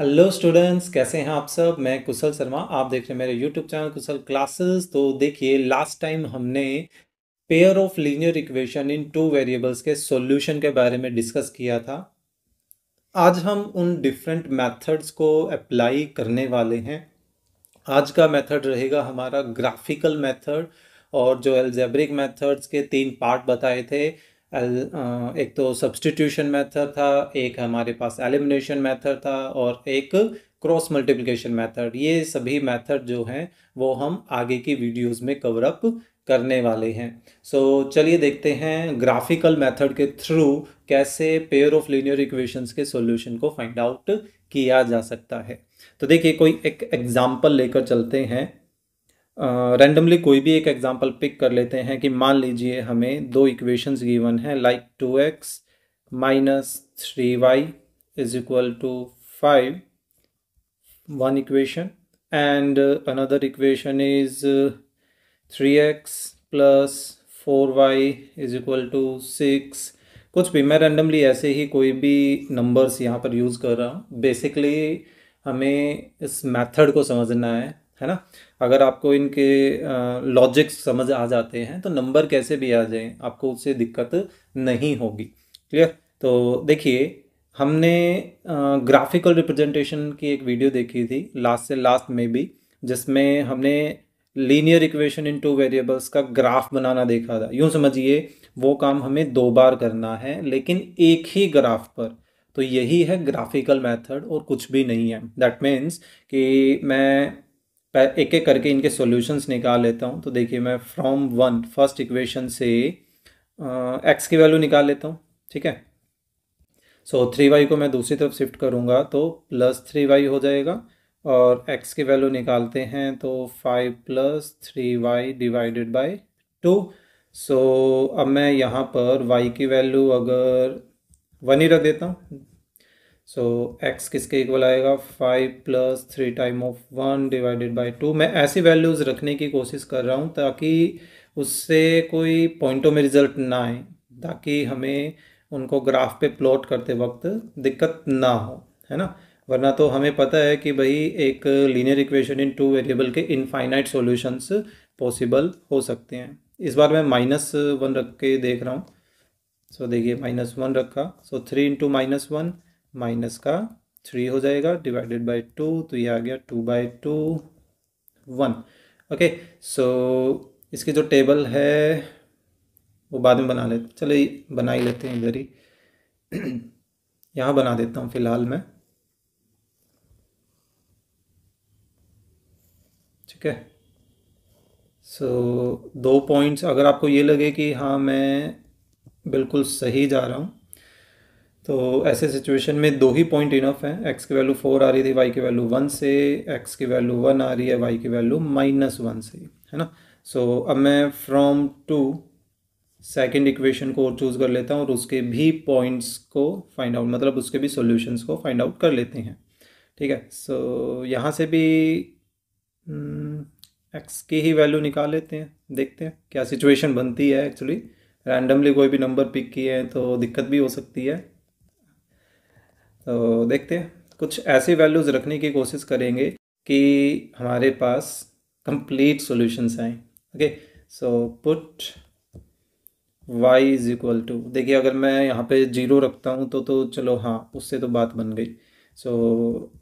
hello students कैसे हैं आप सब मैं कुशल शर्मा आप देख रहे हैं मेरे यूट्यूब चैनल कुशल क्लासेस तो देखिए लास्ट टाइम हमने pair of linear equation in two variables के सॉल्यूशन के बारे में डिस्कस किया था आज हम उन डिफरेंट मेथड्स को अप्लाई करने वाले हैं आज का मेथड रहेगा हमारा ग्राफिकल मैथड और जो एल्जेब्रिक मैथड्स के तीन पार्ट बताए थे एक तो सब्सटीट्यूशन मेथड था एक हमारे पास एलिमिनेशन मेथड था और एक क्रॉस मल्टीप्लिकेशन मेथड ये सभी मेथड जो हैं वो हम आगे की वीडियोस में कवर अप करने वाले हैं सो so, चलिए देखते हैं ग्राफिकल मेथड के थ्रू कैसे पेयर ऑफ लीनियर इक्वेशंस के सॉल्यूशन को फाइंड आउट किया जा सकता है तो देखिए कोई एक एग्जाम्पल लेकर चलते हैं रैंडमली कोई भी एक एग्जांपल पिक कर लेते हैं कि मान लीजिए हमें दो इक्वेशंस गिवन है like two x minus three y is equal to five one equation and another equation is three x plus four y is equal to six कुछ भी मैं रैंडमली ऐसे ही कोई भी नंबर्स यहाँ पर यूज़ कर रहा हूँ बेसिकली हमें इस मेथड को समझना है है ना अगर आपको इनके लॉजिक्स समझ आ जाते हैं तो नंबर कैसे भी आ जाए आपको उससे दिक्कत नहीं होगी क्लियर तो देखिए हमने ग्राफिकल रिप्रेजेंटेशन की एक वीडियो देखी थी लास्ट से लास्ट में भी जिसमें हमने linear equation in two variables का ग्राफ बनाना देखा था यूँ समझिए वो काम हमें दो बार करना है लेकिन एक ही ग्राफ पर तो यही है ग्राफिकल मेथड और कुछ भी नहीं है दैट मीन्स कि मैं एक एक करके इनके सॉल्यूशंस निकाल लेता हूँ तो देखिए मैं फ्रॉम वन फर्स्ट इक्वेशन से एक्स की वैल्यू निकाल लेता हूँ ठीक है सो थ्री वाई को मैं दूसरी तरफ शिफ्ट करूँगा तो प्लस थ्री वाई हो जाएगा और एक्स की वैल्यू निकालते हैं तो five plus three y divided by two so अब मैं यहाँ पर वाई की वैल्यू अगर वन ही रख देता हूँ सो so, x किसके इक्वल आएगा five plus three time of one divided by two मैं ऐसी वैल्यूज़ रखने की कोशिश कर रहा हूँ ताकि उससे कोई पॉइंटों में रिजल्ट ना आए ताकि हमें उनको ग्राफ पे प्लॉट करते वक्त दिक्कत ना हो है ना वरना तो हमें पता है कि भाई एक linear equation in two variable के इनफाइनाइट सॉल्यूशंस पॉसिबल हो सकते हैं इस बार मैं माइनस वन रख के देख रहा हूँ सो so, देखिए माइनस वन रखा so three into minus one minus का थ्री हो जाएगा डिवाइडेड बाई टू तो ये आ गया two by two one okay so इसकी जो टेबल है वो बाद में बना लेते चलो बना ही लेते हैं इधर ही यहाँ बना देता हूँ फिलहाल मैं ठीक है सो so, दो पॉइंट्स अगर आपको ये लगे कि हाँ मैं बिल्कुल सही जा रहा हूँ तो ऐसे सिचुएशन में दो ही पॉइंट इनफ हैं एक्स की वैल्यू फोर आ रही थी वाई की वैल्यू वन से एक्स की वैल्यू वन आ रही है वाई की वैल्यू माइनस वन से है ना सो so, अब मैं फ्रॉम टू सेकेंड इक्वेशन को चूज़ कर लेता हूँ और उसके भी पॉइंट्स को फाइंड आउट मतलब उसके भी सोल्यूशंस को फाइंड आउट कर लेते हैं ठीक है सो so, यहाँ से भी एक्स हम्म, की ही वैल्यू निकाल लेते हैं देखते हैं क्या सिचुएशन बनती है एक्चुअली रैंडमली कोई भी नंबर पिक किए हैं तो दिक्कत भी हो सकती है तो देखते हैं कुछ ऐसे वैल्यूज़ रखने की कोशिश करेंगे कि हमारे पास कंप्लीट सॉल्यूशंस आए okay so put y is equal to देखिए अगर मैं यहाँ पे जीरो रखता हूँ तो तो चलो हाँ उससे तो बात बन गई सो so,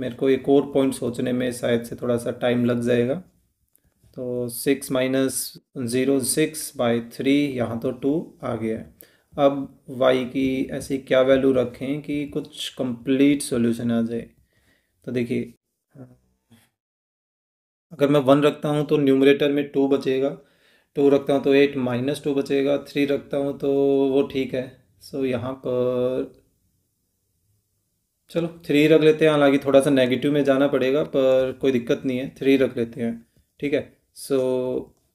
मेरे को एक और पॉइंट सोचने में शायद से थोड़ा सा टाइम लग जाएगा तो six minus zero six by three यहाँ तो टू आ गया है अब वाई की ऐसी क्या वैल्यू रखें कि कुछ कंप्लीट सॉल्यूशन आ जाए तो देखिए अगर मैं वन रखता हूँ तो न्यूमरेटर में टू बचेगा टू रखता हूँ तो एट माइनस टू बचेगा थ्री रखता हूँ तो वो ठीक है सो यहाँ पर चलो थ्री रख लेते हैं हालांकि थोड़ा सा नेगेटिव में जाना पड़ेगा पर कोई दिक्कत नहीं है थ्री रख लेते हैं ठीक है so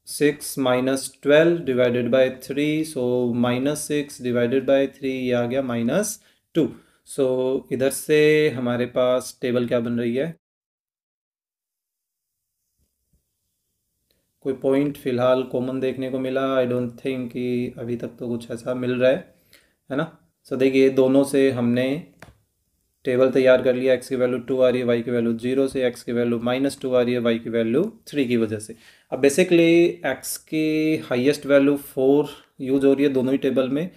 six minus twelve divided by three so minus six divided by three ये आ गया माइनस टू सो इधर से हमारे पास टेबल क्या बन रही है कोई पॉइंट फ़िलहाल कॉमन देखने को मिला आई डोंट थिंक कि अभी तक तो कुछ ऐसा मिल रहा है है ना सो so, देखिए दोनों से हमने टेबल तैयार कर लिया एक्स की वैल्यू टू आ रही है वाई की वैल्यू जीरो से एक्स की वैल्यू माइनस टू आ रही है वाई की वैल्यू थ्री की वजह से अब बेसिकली एक्स की हाईएस्ट वैल्यू फोर यूज हो रही है दोनों ही टेबल में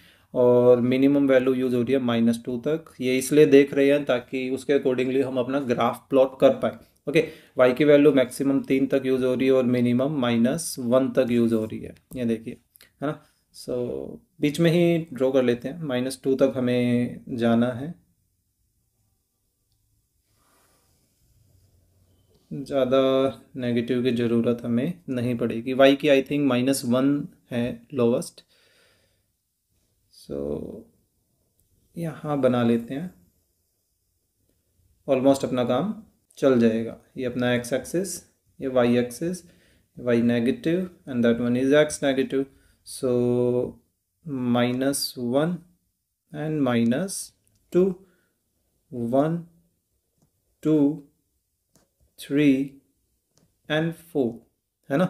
और मिनिमम वैल्यू यूज हो रही है माइनस टू तक ये इसलिए देख रहे हैं ताकि उसके अकॉर्डिंगली हम अपना ग्राफ प्लॉट कर पाए ओके वाई की वैल्यू मैक्सिमम तीन तक यूज हो रही है और मिनिमम माइनस वन तक यूज हो रही है ये देखिए है ना सो so, बीच में ही ड्रॉ कर लेते हैं माइनस टू तक हमें जाना है ज़्यादा नेगेटिव की ज़रूरत हमें नहीं पड़ेगी वाई की आई थिंक माइनस वन है लोवेस्ट सो so, यहाँ बना लेते हैं ऑलमोस्ट अपना काम चल जाएगा ये अपना एक्स एक्सिस ये y axis y negative and that one is x negative so minus one and minus two one two three and four है ना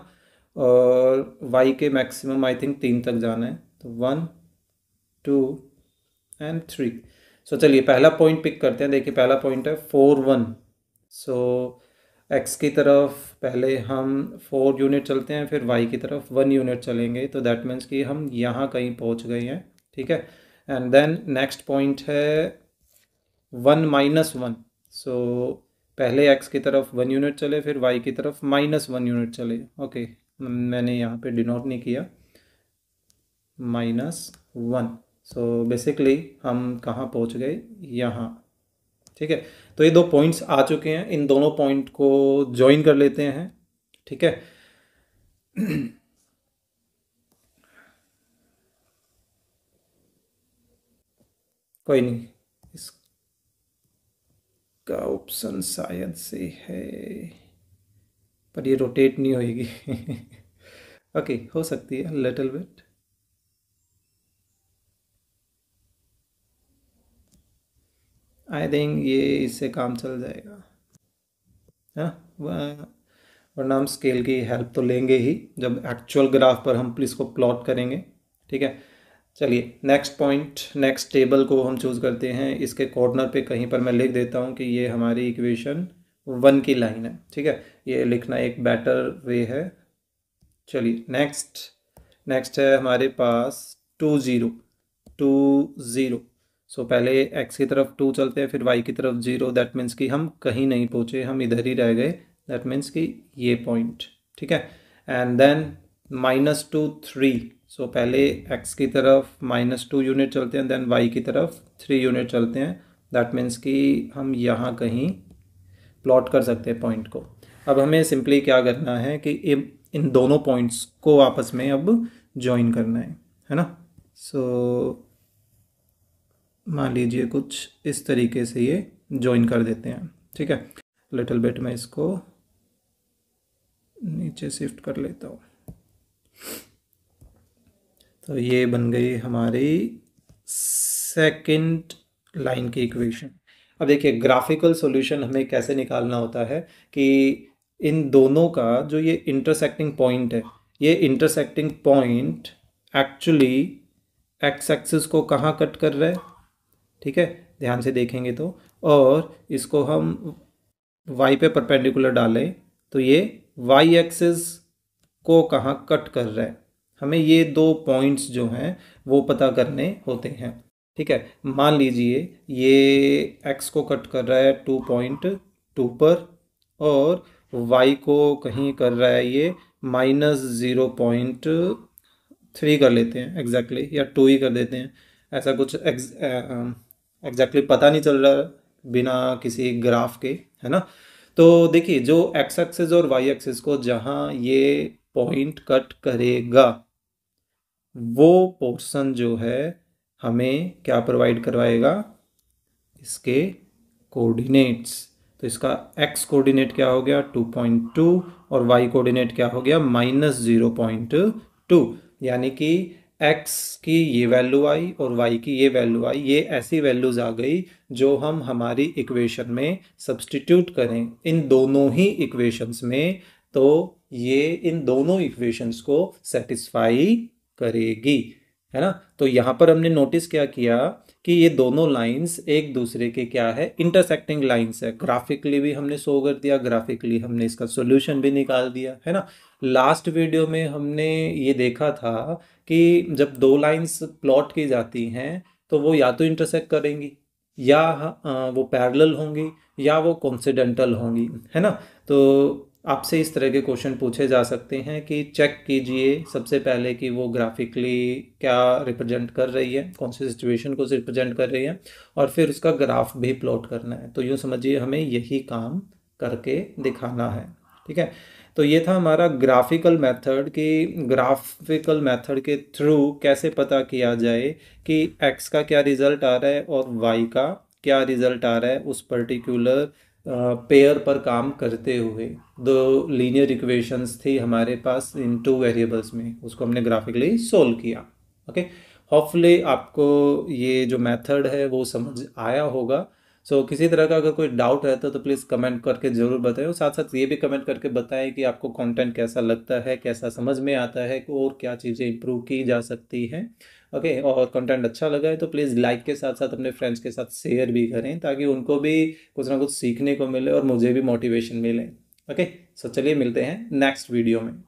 और वाई के मैक्सिमम आई थिंक तीन तक जाना है तो one two and three so चलिए पहला पॉइंट पिक करते हैं देखिए पहला पॉइंट है फोर वन सो एक्स की तरफ पहले हम फोर यूनिट चलते हैं फिर वाई की तरफ वन यूनिट चलेंगे तो दैट मीन्स कि हम यहाँ कहीं पहुँच गए हैं ठीक है एंड देन नेक्स्ट पॉइंट है वन माइनस वन सो पहले एक्स की तरफ वन यूनिट चले फिर वाई की तरफ माइनस वन यूनिट चले ओके मैंने यहाँ पे डिनोट नहीं किया माइनस वन सो बेसिकली हम कहाँ पहुँच गए यहाँ ठीक है तो ये दो पॉइंट्स आ चुके हैं इन दोनों पॉइंट को ज्वाइन कर लेते हैं ठीक है कोई नहीं का ऑप्शन शायद से है पर ये रोटेट नहीं होएगी ओके okay, हो सकती है लिटिल बिट आई थिंक ये इससे काम चल जाएगा है हाँ, ना वरना हम स्केल की हेल्प तो लेंगे ही जब एक्चुअल ग्राफ पर हम इसको प्लॉट करेंगे ठीक है चलिए नेक्स्ट पॉइंट नेक्स्ट टेबल को हम चूज़ करते हैं इसके कॉर्नर पे कहीं पर मैं लिख देता हूँ कि ये हमारी इक्वेशन वन की लाइन है ठीक है ये लिखना एक बेटर वे है चलिए नेक्स्ट नेक्स्ट है हमारे पास two zero two zero so पहले एक्स की तरफ टू चलते हैं फिर वाई की तरफ ज़ीरो दैट मीन्स कि हम कहीं नहीं पहुँचे हम इधर ही रह गए दैट मीन्स कि ये पॉइंट ठीक है and then minus two three so so, पहले एक्स की तरफ माइनस टू यूनिट चलते हैं देन वाई की तरफ थ्री यूनिट चलते हैं दैट मीन्स कि हम यहाँ कहीं प्लॉट कर सकते हैं पॉइंट को अब हमें सिंपली क्या करना है कि इन दोनों पॉइंट्स को आपस में अब ज्वाइन करना है है ना सो so, मान लीजिए कुछ इस तरीके से ये ज्वाइन कर देते हैं ठीक है लिटिल बिट मैं इसको नीचे शिफ्ट कर लेता हूँ तो ये बन गई हमारी सेकंड लाइन की इक्वेशन अब देखिए ग्राफिकल सॉल्यूशन हमें कैसे निकालना होता है कि इन दोनों का जो ये इंटरसेक्टिंग पॉइंट है ये intersecting point actually x axis को कहाँ कट कर रहा है ठीक है ध्यान से देखेंगे तो और इसको हम वाई पे परपेंडिकुलर डालें तो ये वाई एक्सिस को कहाँ कट कर रहा है हमें ये दो पॉइंट्स जो हैं वो पता करने होते हैं ठीक है मान लीजिए ये एक्स को कट कर रहा है टू पॉइंट टू पर और वाई को कहीं कर रहा है ये माइनस ज़ीरो पॉइंट थ्री कर लेते हैं एग्जैक्टली exactly, या टू ही कर देते हैं ऐसा कुछ एग्जैक्टली exactly पता नहीं चल रहा बिना किसी ग्राफ के है ना तो देखिए जो एक्स एक्सेस और वाई एक्सेस को जहाँ ये पॉइंट कट करेगा वो पोर्शन जो है हमें क्या प्रोवाइड करवाएगा इसके कोऑर्डिनेट्स तो इसका एक्स कोऑर्डिनेट क्या हो गया टू पॉइंट टू और वाई कोऑर्डिनेट क्या हो गया माइनस जीरो पॉइंट टू यानी कि एक्स की ये वैल्यू आई और वाई की ये वैल्यू आई ये ऐसी वैल्यूज़ आ गई जो हम हमारी इक्वेशन में सब्सटीट्यूट करें इन दोनों ही इक्वेशंस में तो ये इन दोनों इक्वेशंस को सेटिस्फाई करेगी है ना तो यहाँ पर हमने नोटिस क्या किया कि ये दोनों लाइंस एक दूसरे के क्या है इंटरसेक्टिंग लाइंस है ग्राफिकली भी हमने शो कर दिया ग्राफिकली हमने इसका सोल्यूशन भी निकाल दिया है ना लास्ट वीडियो में हमने ये देखा था कि जब दो लाइंस प्लॉट की जाती हैं तो वो या तो इंटरसेक्ट करेंगी या हाँ, वो पैरेलल होंगी या वो कॉन्सिडेंटल होंगी है ना तो आपसे इस तरह के क्वेश्चन पूछे जा सकते हैं कि चेक कीजिए सबसे पहले कि वो ग्राफिकली क्या रिप्रेजेंट कर रही है कौन सी सिचुएशन को रिप्रेजेंट कर रही है और फिर उसका ग्राफ भी प्लॉट करना है तो यूँ समझिए हमें यही काम करके दिखाना है ठीक है तो ये था हमारा ग्राफिकल मेथड कि ग्राफिकल मेथड के थ्रू कैसे पता किया जाए कि एक्स का क्या रिज़ल्ट आ रहा है और वाई का क्या रिज़ल्ट आ रहा है उस पर्टिकुलर पेयर पर काम करते हुए दो लीनियर इक्वेशंस थी हमारे पास इन टू वेरिएबल्स में उसको हमने ग्राफिकली सोल्व किया ओके होपफुली आपको ये जो मेथड है वो समझ आया होगा सो so, किसी तरह का अगर कोई डाउट रहता है तो प्लीज़ कमेंट करके ज़रूर बताएं और साथ साथ ये भी कमेंट करके बताएं कि आपको कंटेंट कैसा लगता है कैसा समझ में आता है और क्या चीज़ें इम्प्रूव की जा सकती हैं ओके और कंटेंट अच्छा लगा है तो प्लीज़ लाइक के साथ साथ अपने फ्रेंड्स के साथ शेयर भी करें ताकि उनको भी कुछ ना कुछ सीखने को मिले और मुझे भी मोटिवेशन मिले ओके सो चलिए मिलते हैं नेक्स्ट वीडियो में